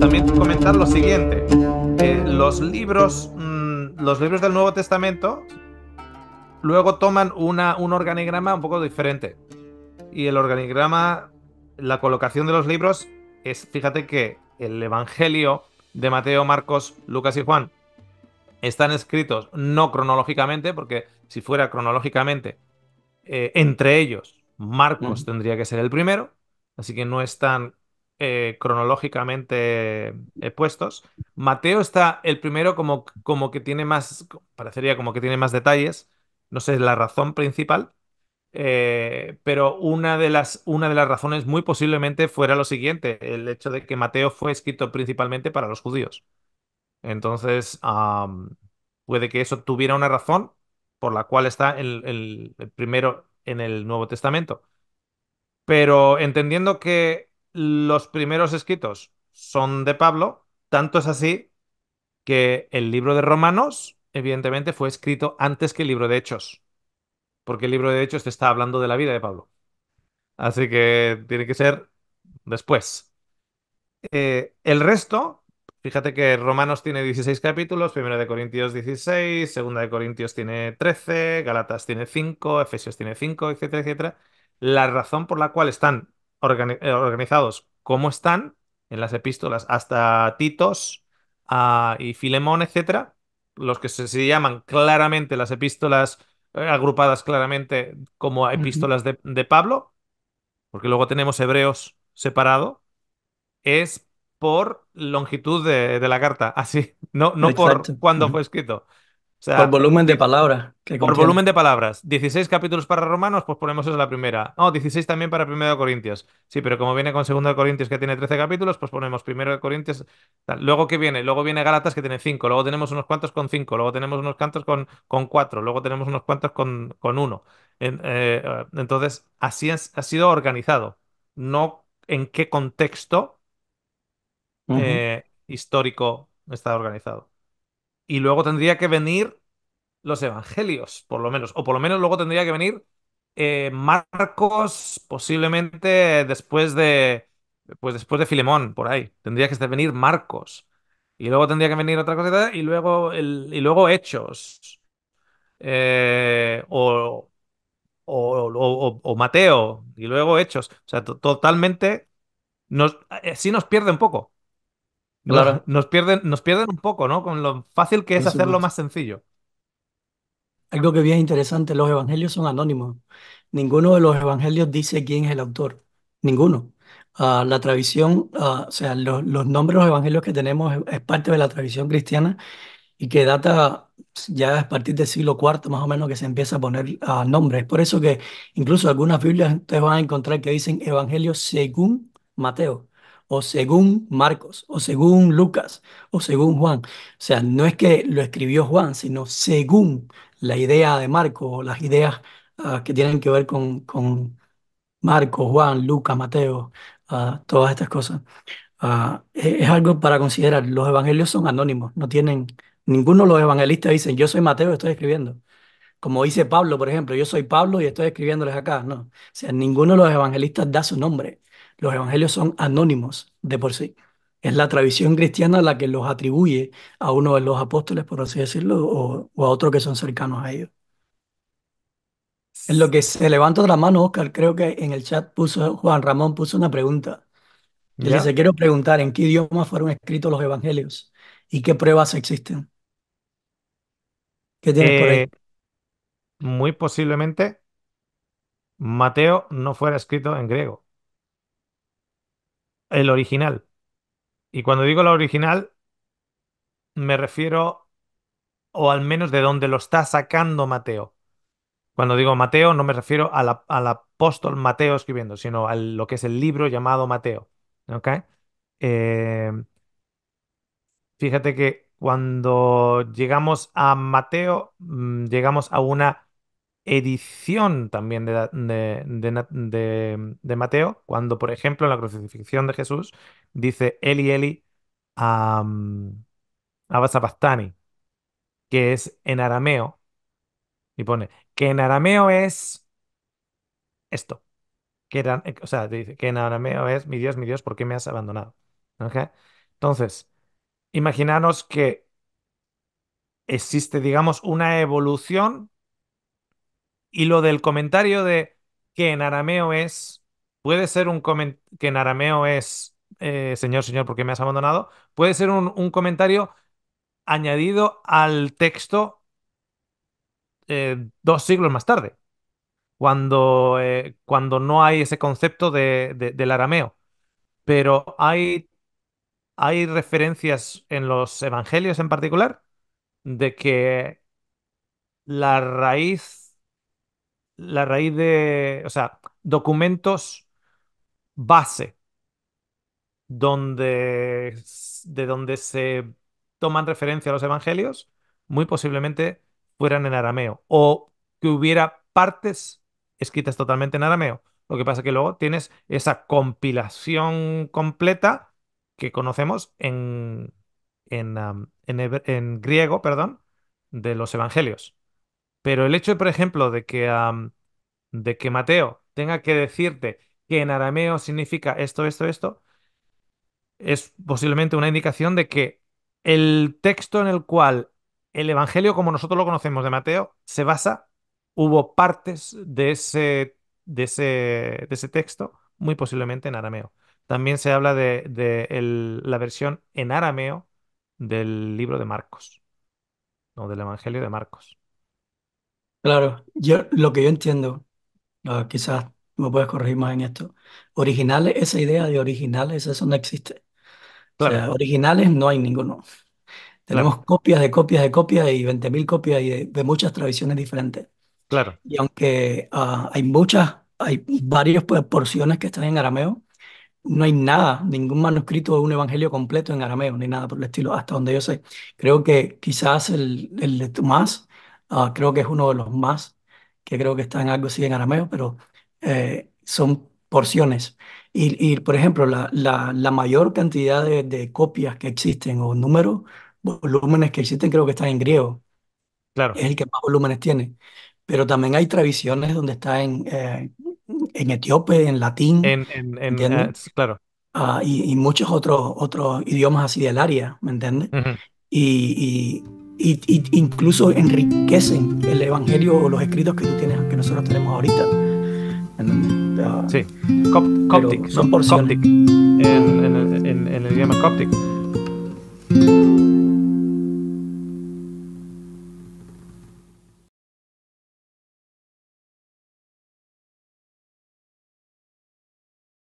también comentar lo siguiente. los libros, mm, los libros del Nuevo Testamento, luego toman una, un organigrama un poco diferente. Y el organigrama, la colocación de los libros es, fíjate que el Evangelio de Mateo, Marcos, Lucas y Juan están escritos no cronológicamente, porque si fuera cronológicamente, eh, entre ellos, Marcos tendría que ser el primero, así que no están eh, cronológicamente eh, puestos. Mateo está el primero como, como que tiene más, parecería como que tiene más detalles, no sé la razón principal, eh, pero una de, las, una de las razones muy posiblemente fuera lo siguiente, el hecho de que Mateo fue escrito principalmente para los judíos. Entonces, puede que eso tuviera una razón por la cual está el, el primero en el Nuevo Testamento. Pero entendiendo que los primeros escritos son de Pablo, tanto es así que el libro de Romanos, evidentemente, fue escrito antes que el libro de Hechos, porque el libro de Hechos te está hablando de la vida de Pablo. Así que tiene que ser después. Eh, el resto, fíjate que Romanos tiene 16 capítulos, 1 de Corintios 16, 2 de Corintios tiene 13, Galatas tiene 5, Efesios tiene 5, etcétera, etcétera. La razón por la cual están eh, organizados como están en las epístolas hasta Titos ah, y Filemón, etcétera, los que se, llaman claramente las epístolas eh, agrupadas claramente como epístolas de, Pablo, porque luego tenemos Hebreos separado, es por longitud de, la carta, así, no, no por cuándo fue escrito por volumen de palabras. Por volumen de palabras. 16 capítulos para Romanos, pues ponemos eso en la primera. No, oh, 16 también para 1 Corintios. Sí, pero como viene con 2 Corintios que tiene 13 capítulos, pues ponemos Primero de Corintios. Luego, que viene? Luego viene Galatas que tiene 5. Luego tenemos unos cuantos con 5. Luego tenemos unos cuantos con 4. luego tenemos unos cuantos con 1. Eh, eh, entonces, así ha sido organizado. No en qué contexto eh, histórico está organizado y luego tendría que venir los evangelios, por lo menos, o por lo menos luego tendría que venir eh, Marcos, posiblemente después de, pues después de Filemón, por ahí, tendría que venir Marcos, y luego tendría que venir otra cosa, y luego, y luego Hechos, eh, o, o, o, Mateo, y luego Hechos, o sea, totalmente, nos, eh, sí nos pierde un poco, Claro, nos pierden, nos pierden un poco, ¿no? Con lo fácil que es hacerlo más sencillo. Algo que bien interesante, los evangelios son anónimos. Ninguno de los evangelios dice quién es el autor. Ninguno. Ah, la tradición, ah, o sea, los, nombres de los evangelios que tenemos es, parte de la tradición cristiana y que data ya a partir del siglo IV más o menos que se empieza a poner ah, nombres. Por eso que incluso algunas Biblias ustedes van a encontrar que dicen evangelio según Mateo o según Marcos, o según Lucas, o según Juan. O sea, no es que lo escribió Juan, sino según la idea de Marcos, las ideas ah, que tienen que ver con, con Marcos Juan, Lucas, Mateo, ah, todas estas cosas. Ah, e-, es, algo para considerar. Los evangelios son anónimos, no tienen, ninguno de los evangelistas dicen, yo soy Mateo, estoy escribiendo. Como dice Pablo, por ejemplo, yo soy Pablo y estoy escribiéndoles acá. No, o sea, ninguno de los evangelistas da su nombre los evangelios son anónimos de por sí. Es la tradición cristiana la que los atribuye a uno de los apóstoles, por así decirlo, o, a otro que son cercanos a ellos. En lo que se levanta la mano, Oscar, creo que en el chat puso, Juan Ramón puso una pregunta. Y dice, quiero preguntar, ¿en qué idioma fueron escritos los evangelios? ¿Y qué pruebas existen? ¿Qué tienes por ahí? Eh, muy posiblemente Mateo no fuera escrito en griego. El original. Y cuando digo la original, me refiero, o al menos de donde lo está sacando Mateo. Cuando digo Mateo, no me refiero al apóstol Mateo escribiendo, sino a lo que es el libro llamado Mateo. Eh, fíjate que cuando llegamos a Mateo, mm, llegamos a una edición también de, Mateo, cuando, por ejemplo, en la crucifixión de Jesús dice Eli Eli a que es en arameo, y pone que en arameo es esto. Que era, eh, o sea, dice que en arameo es mi Dios, mi Dios, ¿por qué me has abandonado? Entonces, imaginaros que existe, digamos, una evolución y lo del comentario de que en arameo es, puede ser un comentario, que en arameo es, eh, señor, señor, porque me has abandonado? Puede ser un, comentario añadido al texto eh, dos siglos más tarde, cuando, eh, cuando no hay ese concepto del arameo. Pero hay, hay referencias en los evangelios en particular de que la raíz la raíz de, o sea, documentos base donde, de donde se toman referencia a los evangelios, muy posiblemente fueran en arameo o que hubiera partes escritas totalmente en arameo. Lo que pasa es que luego tienes esa compilación completa que conocemos en, en griego, perdón, de los evangelios. Pero el hecho, por ejemplo, de que, de que Mateo tenga que decirte que en arameo significa esto, esto, esto, es posiblemente una indicación de que el texto en el cual el Evangelio, como nosotros lo conocemos de Mateo, se basa, hubo partes de ese, de ese, de ese texto, muy posiblemente en arameo. También se habla de, la versión en arameo del libro de Marcos, o del Evangelio de Marcos. Claro, yo lo que yo entiendo, ah, quizás me puedes corregir más en esto. Originales, esa idea de originales, eso no existe. O originales no hay ninguno. Tenemos copias de copias de copias y 20.000 copias de, muchas tradiciones diferentes. claro. Y aunque ah, hay muchas, hay varias porciones que están en arameo, no hay nada, ningún manuscrito o un evangelio completo en arameo, ni nada por el estilo, hasta donde yo sé. Creo que quizás el, el de Tomás. Ah, creo que es uno de los más, que creo que está en algo así en arameo, pero eh, son porciones. Y, y, por ejemplo, la, la, mayor cantidad de, de, copias que existen o números, volúmenes que existen, creo que están en griego. Claro. Es el que más volúmenes tiene. Pero también hay tradiciones donde está en, eh, en etíope, en latín. En, en, eh, claro. Ah, y, y, muchos otros, otros idiomas así del área, ¿me entiendes? y, y y, incluso enriquecen el evangelio o los escritos que tú tienes, que nosotros tenemos ahorita. sí, Coptic, son por Coptic, en, en el idioma Coptic.